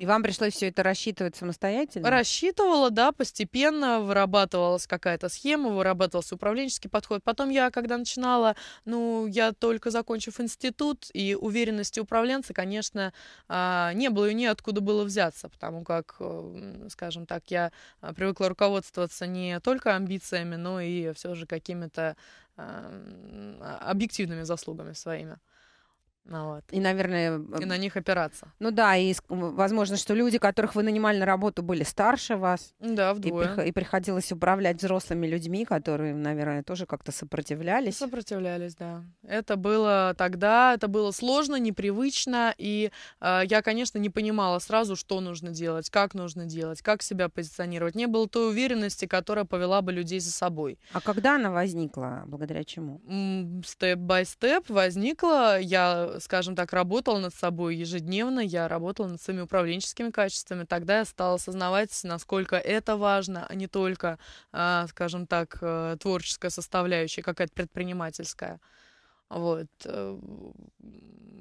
И вам пришлось все это рассчитывать самостоятельно? Рассчитывала, да, постепенно вырабатывалась какая-то схема, вырабатывался управленческий подход. Потом я, когда начинала, ну, я только закончив институт, и уверенности управленца, конечно, а, не было и неоткуда было взяться, потому как, скажем так, я а, привыкла руководствоваться не только амбициями, но и все же какими-то а, объективными заслугами своими. Ну вот. И, наверное... И на них опираться. Ну да, и возможно, что люди, которых вы нанимали на работу, были старше вас. Да, вдвое. И, и приходилось управлять взрослыми людьми, которые, наверное, тоже как-то сопротивлялись. Сопротивлялись, да. Это было тогда, это было сложно, непривычно, и э, я, конечно, не понимала сразу, что нужно делать, как нужно делать, как себя позиционировать. Не было той уверенности, которая повела бы людей за собой. А когда она возникла, благодаря чему? Степ-бай-степ возникла, я Э, скажем так, работала над собой ежедневно, я работала над своими управленческими качествами. Тогда я стала осознавать, насколько это важно, а не только, а, скажем так, э, творческая составляющая, какая-то предпринимательская. Вот. Э,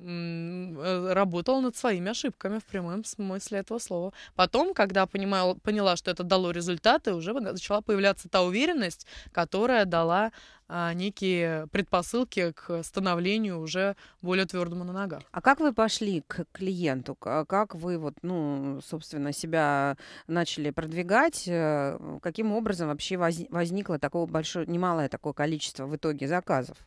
э, работала над своими ошибками в прямом смысле этого слова. Потом, когда понимала, поняла, что это дало результаты, уже начала появляться та уверенность, которая дала а, некие предпосылки к становлению уже более твердому на ногах. А как вы пошли к клиенту? Как вы вот, ну, собственно, себя начали продвигать? Э, каким образом вообще возникло такое большое, немалое такое количество в итоге заказов?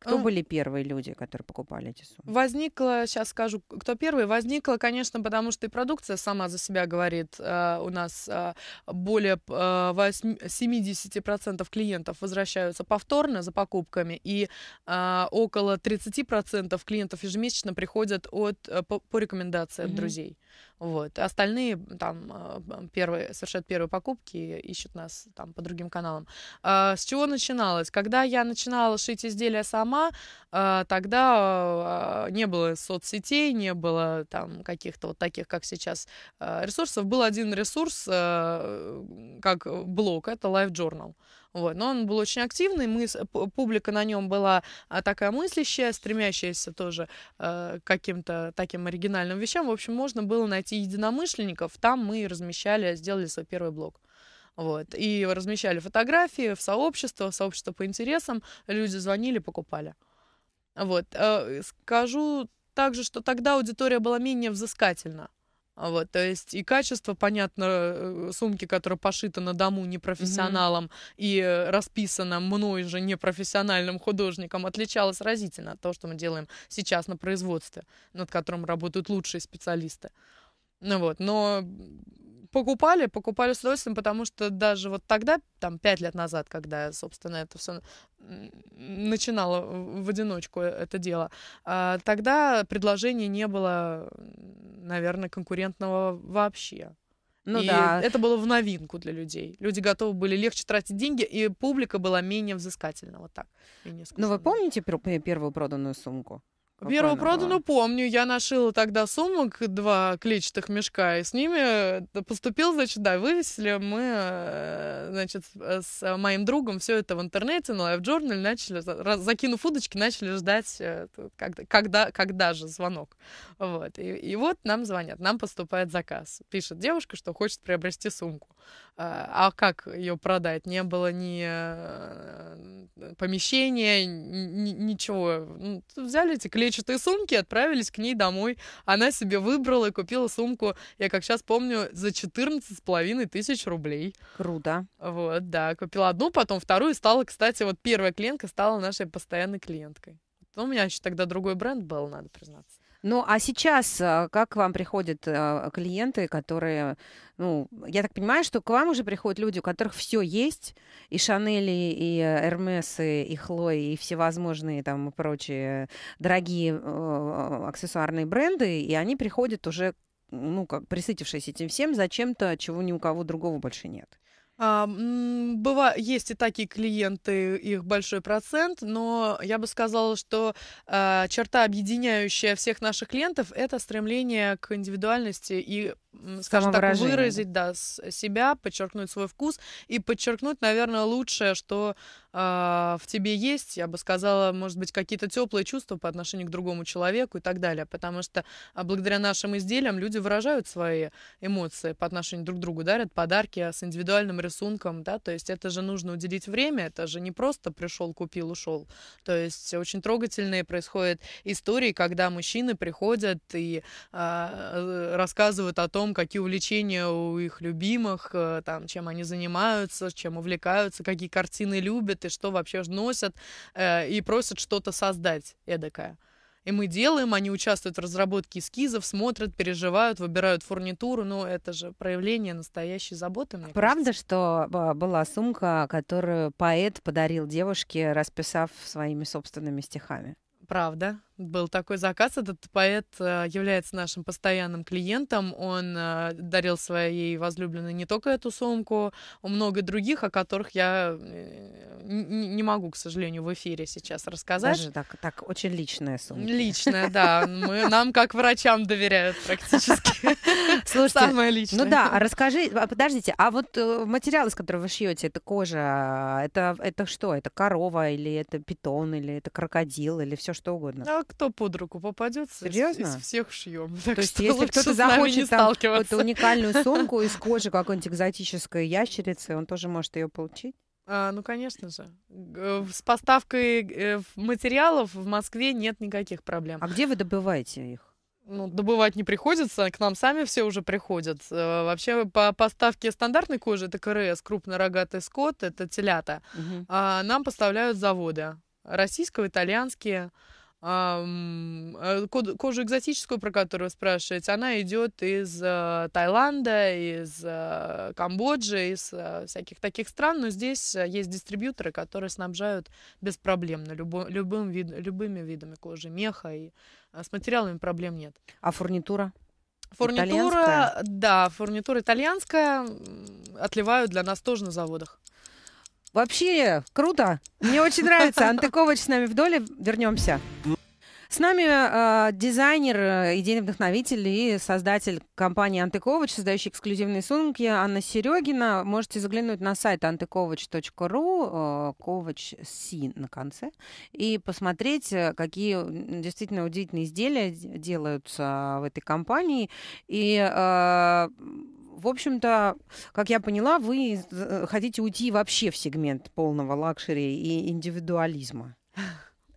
Кто mm. были первые люди, которые покупали эти сумки? Возникло, сейчас скажу, кто первый. Возникло, конечно, потому что и продукция сама за себя говорит. Э, у нас э, более э, 70% клиентов возвращаются повторно за покупками, и э, около 30% клиентов ежемесячно приходят от, э, по, по рекомендации mm-hmm. от друзей. Вот. Остальные там э, первые, совершают первые покупки ищут нас там по другим каналам. Э, с чего начиналось? Когда я начинала шить изделия сама, сама, а, тогда а, не было соцсетей, не было там каких-то вот таких, как сейчас, а, ресурсов. Был один ресурс, как блог, это Life Journal. Вот. Но он был очень активный, мы, публика на нем была такая мыслящая, стремящаяся тоже к каким-то таким оригинальным вещам. В общем, можно было найти единомышленников. Там мы размещали, сделали свой первый блог. Вот. И размещали фотографии в сообщество, в сообщество по интересам. Люди звонили, покупали. Вот. Э, скажу также, что тогда аудитория была менее взыскательна. Вот, то есть и качество, понятно, э, сумки, которая пошита на дому непрофессионалом mm-hmm. и расписана мной же непрофессиональным художником, отличалось разительно от того, что мы делаем сейчас на производстве, над которым работают лучшие специалисты. Ну вот, но покупали, покупали с удовольствием, потому что даже вот тогда, там, пять лет назад, когда я, собственно, это все начинала в одиночку э, это дело, а, тогда предложений не было, наверное, конкурентного вообще. Ну и да. Это было в новинку для людей. Люди готовы были легче тратить деньги, и публика была менее взыскательна. Вот так. Ну вы помните первую проданную сумку? Первую проданную помню. Я нашила тогда сумок, два клетчатых мешка, и с ними э, поступил, значит, да, вывесили мы, э, значит, с э, моим другом все это в интернете, на лайв-журнале, начали, закинув удочки, начали ждать, когда, когда, когда же звонок. Вот. И, и вот нам звонят, нам поступает заказ. Пишет девушка, что хочет приобрести сумку. А, а как ее продать? Не было ни помещения, ни, ничего. Взяли эти клетчатые клетчатые сумки, отправились к ней домой. Она себе выбрала и купила сумку, я как сейчас помню, за 14 с половиной тысяч рублей. Круто. Вот, да. Купила одну, потом вторую. Стала, кстати, вот первая клиентка стала нашей постоянной клиенткой. Ну, у меня еще тогда другой бренд был, надо признаться. Ну, а сейчас э, как к вам приходят э, клиенты, которые, ну, я так понимаю, что к вам уже приходят люди, у которых все есть, и Шанели, и Эрмесы, и э, Хлои, и всевозможные там прочие дорогие аксессуарные бренды, и они приходят уже ну, как присытившись этим всем, зачем-то, чего ни у кого другого больше нет. А, быва... Есть и такие клиенты, их большой процент, но я бы сказала, что а, черта, объединяющая всех наших клиентов, это стремление к индивидуальности и, скажем так, выразить да, себя, подчеркнуть свой вкус и подчеркнуть, наверное, лучшее, что а, в тебе есть, я бы сказала, может быть, какие-то теплые чувства по отношению к другому человеку и так далее. Потому что а, благодаря нашим изделиям люди выражают свои эмоции по отношению друг к другу, дарят подарки а, с индивидуальным рисунком, да, то есть это же нужно уделить время, это же не просто пришел, купил, ушел. То есть очень трогательные происходят истории, когда мужчины приходят и э, рассказывают о том, какие увлечения у их любимых, э, там, чем они занимаются, чем увлекаются, какие картины любят, и что вообще носят, э, и просят что-то создать эдакое. И мы делаем, они участвуют в разработке эскизов, смотрят, переживают, выбирают фурнитуру. Ну, это же проявление настоящей заботы, мне Правда, кажется. что э, была сумка, которую поэт подарил девушке, расписав своими собственными стихами? Правда. Был такой заказ. Этот поэт э, является нашим постоянным клиентом. Он э, дарил своей возлюбленной не только эту сумку, много других, о которых я э, не могу, к сожалению, в эфире сейчас рассказать. Даже так, так очень личная сумка. Личная, да. Мы, нам, как врачам, доверяют практически. Слушайте, Самое личное. Ну да, а расскажи, а, подождите, а вот материал, из которого вы шьете, это кожа, это, это что? Это корова или это питон, или это крокодил, или все что угодно? А, кто под руку попадется, Серьезно? Из, из всех шьем. То есть, если кто-то захочет там какую-то уникальную сумку из кожи какой-нибудь экзотической ящерицы, он тоже может ее получить? А, ну, конечно же. Э, с поставкой э, материалов в Москве нет никаких проблем. А где вы добываете их? ну, добывать не приходится, к нам сами все уже приходят. Э, вообще по поставке стандартной кожи, это КРС, крупнорогатый скот, это телята, угу. а нам поставляют заводы российского, итальянские. А, э, кожу экзотическую, про которую спрашиваете, она идет из э, Таиланда, из э, Камбоджи, из всяких таких стран, но здесь есть дистрибьюторы, которые снабжают беспроблемно любо, любым вид, любыми видами кожи, меха, и с материалами проблем нет. А фурнитура? Фурнитура, итальянская? да, фурнитура итальянская отливают для нас тоже на заводах. Вообще круто. Мне очень нравится. Антыкович с нами в доле. Вернемся. С нами а, э, дизайнер, идейный вдохновитель и создатель компании Антыкович, создающий эксклюзивные сумки, Анна Серегина. Можете заглянуть на сайт antekovich.ru, э, ковач си на конце, и посмотреть, э, какие действительно удивительные изделия делаются в этой компании. И э, в общем-то, как я поняла, вы э, хотите уйти вообще в сегмент полного лакшери и индивидуализма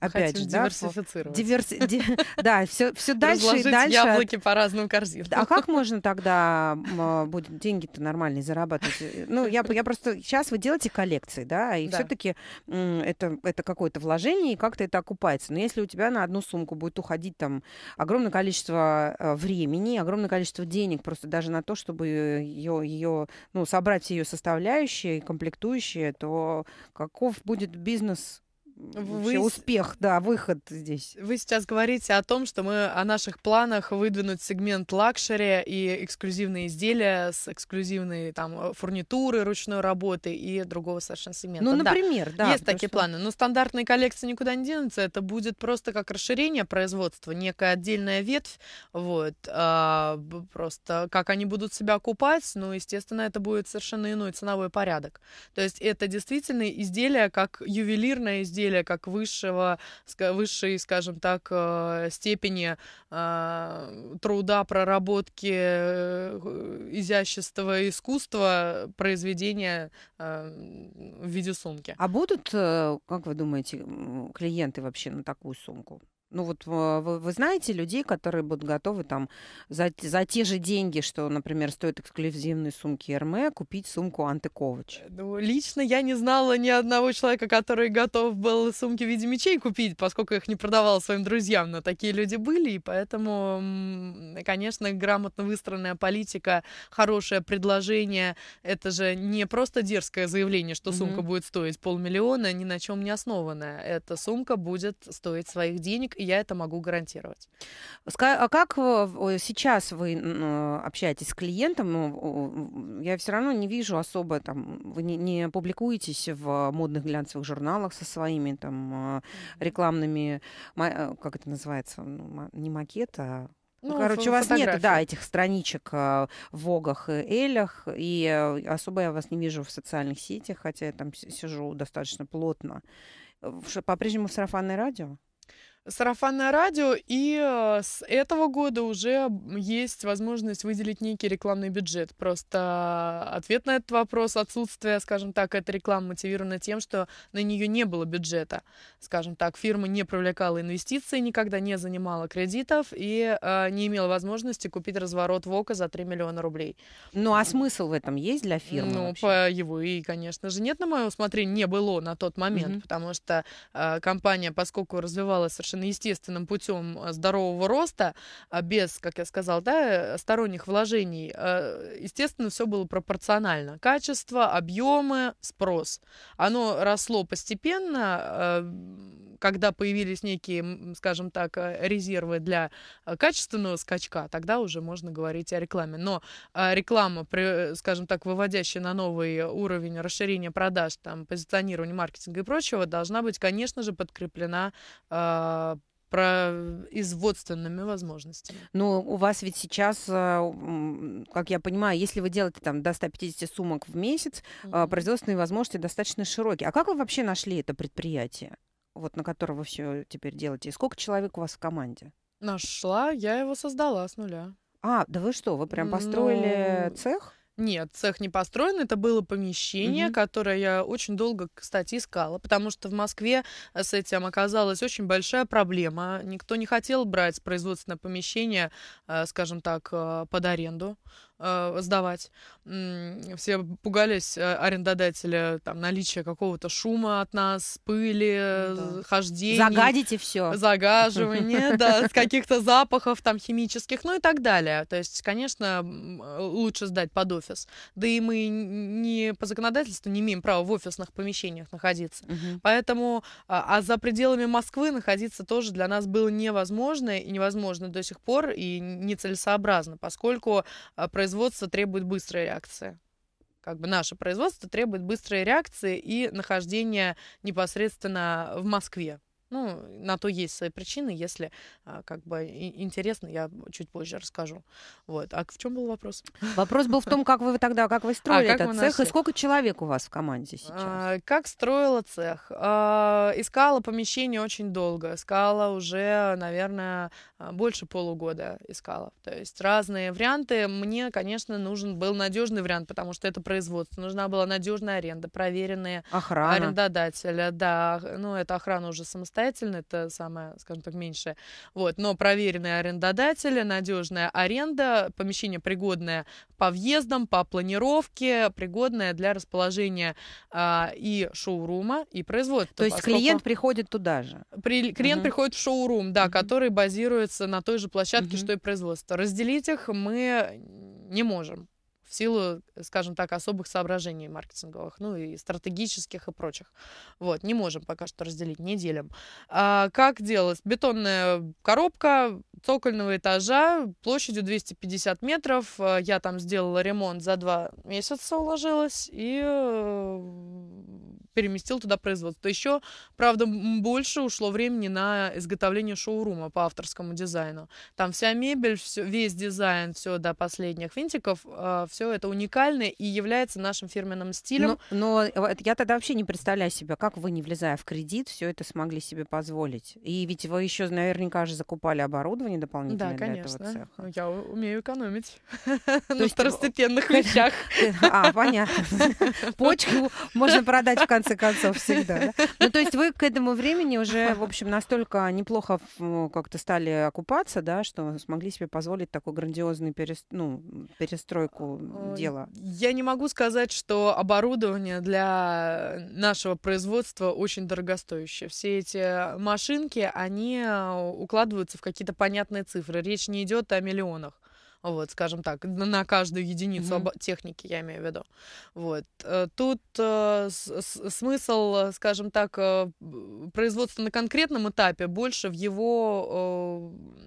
опять Хотим же, диверсифицировать. Диверси... Да, все, все дальше Разложить и дальше. яблоки по разным корзинам. А как можно тогда а, будет деньги-то нормальные зарабатывать? Э, ну, я, я просто... Сейчас вы делаете коллекции, да, и да. все-таки это, это какое-то вложение, и как-то это окупается. Но если у тебя на одну сумку будет уходить там огромное количество э, времени, огромное количество денег просто даже на то, чтобы ее, ее ну, собрать все ее составляющие, комплектующие, то каков будет бизнес вы... успех, да, выход здесь. Вы сейчас говорите о том, что мы о наших планах выдвинуть сегмент лакшери и эксклюзивные изделия с эксклюзивной там э, фурнитуры ручной работы и другого совершенно сегмента. Ну, например, да. да Есть такие что... планы, но стандартные коллекции никуда не денутся, это будет просто как расширение производства, некая отдельная ветвь, вот, а, просто как они будут себя окупать, ну, естественно, это будет совершенно иной ценовой порядок. То есть это действительно изделия как ювелирное изделие рукоделия как высшего, высшей, скажем так, э, степени а, труда, проработки э, изящества искусства произведения а, в виде сумки. А будут, э, как вы думаете, клиенты вообще на такую сумку? Ну вот вы, вы знаете людей, которые будут готовы там за, за те же деньги, что, например, стоят эксклюзивные сумки Эрме, купить сумку Антыкович. Э, ну, лично я не знала ни одного человека, который готов был сумки в виде мечей купить, поскольку их не продавала своим друзьям, но такие люди были, и поэтому, конечно, грамотно выстроенная политика, хорошее предложение, это же не просто дерзкое заявление, что сумка mm-hmm. будет стоить полмиллиона, ни на чем не основанная. Эта сумка будет стоить своих денег, и я это могу гарантировать. А как э, сейчас вы э, общаетесь с клиентом? Ну, я все равно не вижу особо, там, вы не, публикуетесь в модных глянцевых журналах со своими там э, рекламными, как это называется, ну, не макет, а ну, ну Короче, у вас нет, да, этих страничек в Вогах и Элях, и особо я вас не вижу в социальных сетях, хотя я там сижу достаточно плотно. По-прежнему сарафанное радио? сарафанное радио, и э, с этого года уже есть возможность выделить некий рекламный бюджет. Просто ответ на этот вопрос, отсутствие, скажем так, этой рекламы мотивировано тем, что на нее не было бюджета. Скажем так, фирма не привлекала инвестиции, никогда не занимала кредитов и э, не имела возможности купить разворот ВОКа за 3 миллиона рублей. Ну а смысл в этом есть для фирмы? Ну, вообще? по его и, конечно же, нет, на мое усмотрение, не было на тот момент, mm-hmm. потому что э, компания, поскольку развивалась совершенно совершенно естественным путем э, здорового роста, а без, как я сказал, да, сторонних вложений, э, естественно, все было пропорционально. Качество, объемы, спрос. Оно росло постепенно, э, когда появились некие, скажем так, резервы для качественного скачка, тогда уже можно говорить о рекламе. Но реклама, скажем так, выводящая на новый уровень расширения продаж, там, позиционирования маркетинга и прочего, должна быть, конечно же, подкреплена про а, производственными возможностями. Ну, у вас ведь сейчас, а, как я понимаю, если вы делаете там до 150 сумок в месяц, mm-hmm. производственные возможности достаточно широкие. А как вы вообще нашли это предприятие, вот на котором вы все теперь делаете? И сколько человек у вас в команде? Нашла, я его создала с нуля. А, да вы что, вы прям построили ну, цех? Нет, цех не построен. Это было помещение, угу. которое я очень долго, кстати, искала, потому что в Москве э, с этим оказалась очень большая проблема. Никто не хотел брать производственное помещение, э, скажем так, э, под аренду э, сдавать. Все пугались э, арендодателя там наличия какого-то шума от нас, пыли, да. хождений. Загадите все. Загаживание, да, каких-то запахов там химических, ну и так далее. То есть, конечно, э, лучше сдать под офис. Да и мы не по законодательству не имеем права в офисных помещениях находиться. Поэтому, а, а за пределами Москвы находиться тоже для нас было невозможно и невозможно до сих пор и нецелесообразно, поскольку а, произошло производство требует быстрой реакции. Как бы наше производство требует быстрой реакции и нахождения непосредственно в Москве. Ну, на то есть свои причины, если а, как бы интересно, я чуть позже расскажу. Вот. А в чем был вопрос? Вопрос был в том, как вы тогда, как вы а, строили а, как этот цех нашли? и сколько человек у вас в команде сейчас? А, как строила цех? А, искала помещение очень долго, искала уже, наверное, а, больше полугода искала. То есть разные варианты. Мне, конечно, нужен был надежный вариант, потому что это производство. Нужна была надежная аренда, проверенные охрана. арендодателя, да, ну это охрана уже самостоятельно самостоятельно, это самое, скажем так, меньшее. Вот, но проверенные арендодатели, надежная аренда, помещение пригодное по въездам, по планировке, пригодное для расположения а, и шоурума, и производства. То есть поскольку... клиент приходит туда же? При... Клиент угу. приходит в шоурум, да, угу. который базируется на той же площадке, угу. что и производство. Разделить их мы не можем в силу, скажем так, особых соображений маркетинговых, ну и стратегических и прочих. Вот, не можем пока что разделить, не делим. А, как делалось? Бетонная коробка цокольного этажа площадью 250 метров. А я там сделала ремонт за два месяца, уложилась, и э, переместил туда производство. Еще, правда, больше ушло времени на изготовление шоурума по авторскому дизайну. Там вся мебель, все, весь дизайн, все до последних винтиков, э, все это уникальное и является нашим фирменным стилем. Ну, но, но э, я тогда вообще не представляю себя, как вы, не влезая в кредит, все это смогли себе позволить. И ведь вы еще наверняка же закупали оборудование дополнительно да, конечно. для этого цеха. Ну, я умею экономить на э, второстепенных вещах. А, понятно. Почку можно продать в конце конце концов, всегда. Ну, то есть вы к этому времени уже, в общем, настолько неплохо как-то стали окупаться, да, что смогли себе позволить такую грандиозную ну, перестройку дела? Я не могу сказать, что оборудование для нашего производства очень дорогостоящее. Все эти машинки, они э, укладываются в какие-то понятные цифры. Речь не идет о миллионах вот, скажем так, на каждую единицу mm-hmm. техники, я имею в виду. Вот. Э, тут э, с- смысл, скажем так, э, производства на конкретном этапе больше в его... Э,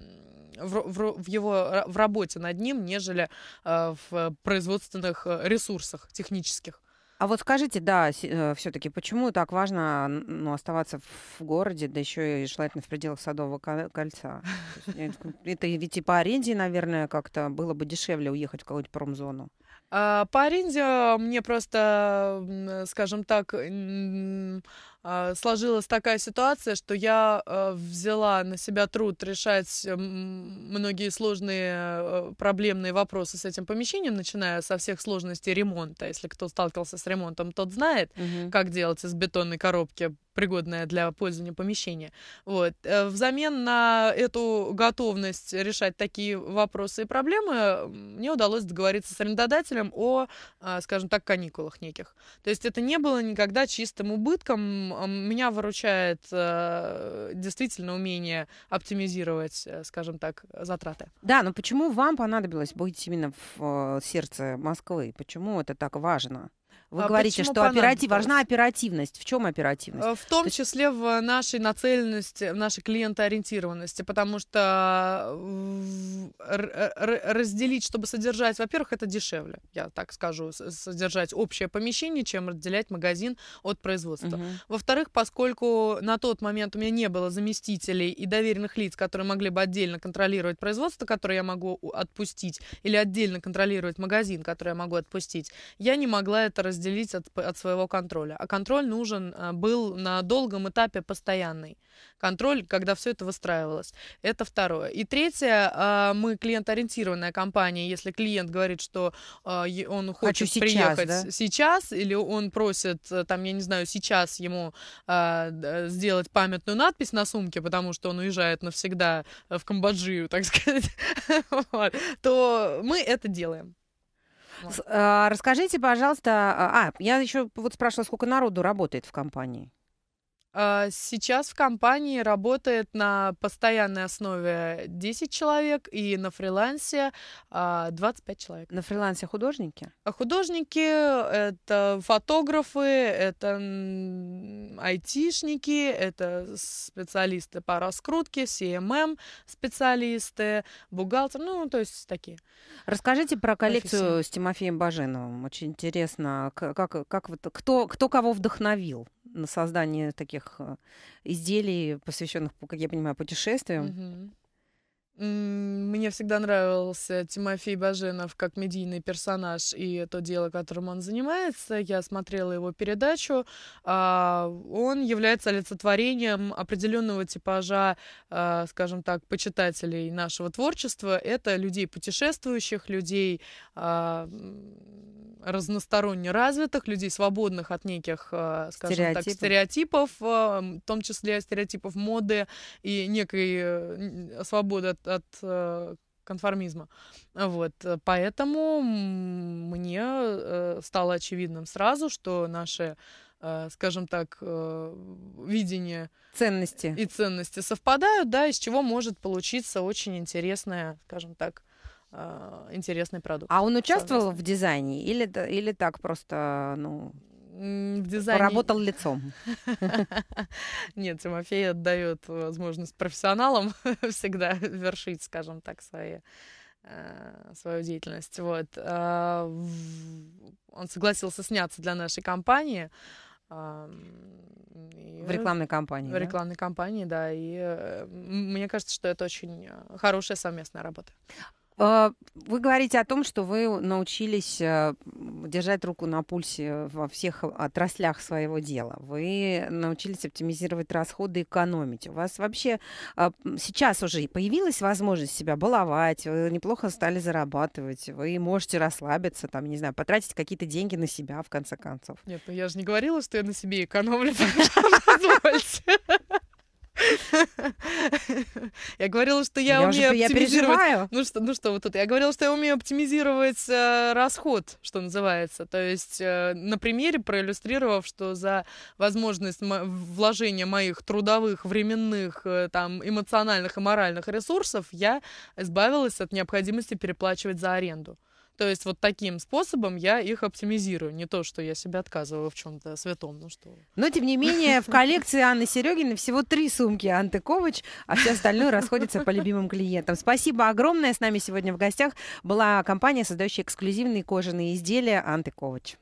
в, в, в его в работе над ним, нежели э, в производственных э, ресурсах технических. А вот скажите, да, э, все-таки, почему так важно ну, оставаться в городе, да еще и желательно в пределах Садового кольца? Это ведь и по аренде, наверное, как-то было бы дешевле уехать в какую-нибудь промзону. А, по аренде а, мне просто, скажем так, а, сложилась такая ситуация, что я а, взяла на себя труд решать многие сложные э, проблемные вопросы с этим помещением, начиная со всех сложностей ремонта. Если кто сталкивался с ремонтом, тот знает, угу. как делать из бетонной коробки пригодное для пользования помещение. Вот. Э, взамен на эту готовность решать такие вопросы и проблемы мне удалось договориться с арендодателем о, а, скажем так, каникулах неких. То есть это не было никогда чистым убытком, меня выручает э, действительно умение оптимизировать, э, скажем так, затраты. Да, но почему вам понадобилось быть именно в э, сердце Москвы? Почему это так важно? Вы а говорите, что оператив... важна оперативность. В чем оперативность? Э, в том То числе в нашей нацеленности, в нашей клиентоориентированности, потому что э, э, разделить, чтобы содержать, во-первых, это дешевле, я так скажу, содержать общее помещение, чем разделять магазин от производства. Угу. Во-вторых, поскольку на тот момент у меня не было заместителей и доверенных лиц, которые могли бы отдельно контролировать производство, которое я могу отпустить, или отдельно контролировать магазин, который я могу отпустить, я не могла это разделить разделить от, от своего контроля. А контроль нужен а, был на долгом этапе постоянный. Контроль, когда все это выстраивалось. Это второе. И третье, а, мы клиент-ориентированная компания. Если клиент говорит, что а, он хочет Хочу приехать сейчас, да? сейчас, или он просит, э, там, я не знаю, сейчас ему сделать памятную надпись на сумке, потому что он уезжает навсегда э, в Камбоджию, так сказать, то мы это делаем. А, расскажите, пожалуйста, а, я еще вот спрашивала, сколько народу работает в компании? А, сейчас в компании работает на постоянной основе 10 человек и на фрилансе 25 а, человек. На фрилансе художники? А художники, это фотографы, это айтишники, это специалисты по раскрутке, CMM эм эм специалисты, бухгалтер, ну, то есть такие. Расскажите про коллекцию Офиси. с Тимофеем Баженовым. Очень интересно, как, как, как, кто, кто кого вдохновил? на создание таких э, изделий, посвященных, как я понимаю, путешествиям. Угу. Мне всегда нравился Тимофей Баженов как медийный персонаж и то дело, которым он занимается. Я смотрела его передачу. А, он является олицетворением определенного типажа, а, скажем так, почитателей нашего творчества. Это людей путешествующих, людей а, разносторонне развитых, людей свободных от неких, скажем стереотипов. так, стереотипов, в том числе стереотипов моды и некой э, свободы от от э, конформизма. Вот. Э, поэтому мне э, стало очевидным сразу, что наши скажем так, видение ценности и ценности совпадают, да, из чего может получиться очень интересная, скажем так, интересный продукт. А он участвовал в дизайне или, или так просто, ну в дизайне... Поработал лицом. Нет, Тимофей отдает возможность профессионалам всегда вершить, скажем так, свои э, свою деятельность. Вот. А, он согласился сняться для нашей компании. В рекламной кампании. В да? рекламной кампании, да. И э, мне кажется, что это очень хорошая совместная работа. Э, вы говорите о том, что вы научились э, держать руку на пульсе во всех отраслях своего дела. Вы научились оптимизировать расходы, экономить. У вас вообще э, сейчас уже появилась возможность себя баловать, вы неплохо стали зарабатывать, вы можете расслабиться, там, не знаю, потратить какие-то деньги на себя, в конце концов. Нет, ну я же не говорила, что я на себе экономлю, позвольте. Я говорила, что я, я умею уже, оптимизировать. Я ну что, ну что вот тут? Я говорила, что я умею оптимизировать э, расход, что называется. То есть э, на примере проиллюстрировав, что за возможность мо- вложения моих трудовых, временных, э, там эмоциональных и моральных ресурсов я избавилась от необходимости переплачивать за аренду. То есть вот таким способом я их оптимизирую. Не то, что я себя отказываю в чем-то святом. Ну что. Но, тем не менее, в коллекции Анны Серегиной всего три сумки Анты Ковач, а все остальное расходится по любимым клиентам. Спасибо огромное. С нами сегодня в гостях была компания, создающая эксклюзивные кожаные изделия Анты Ковач.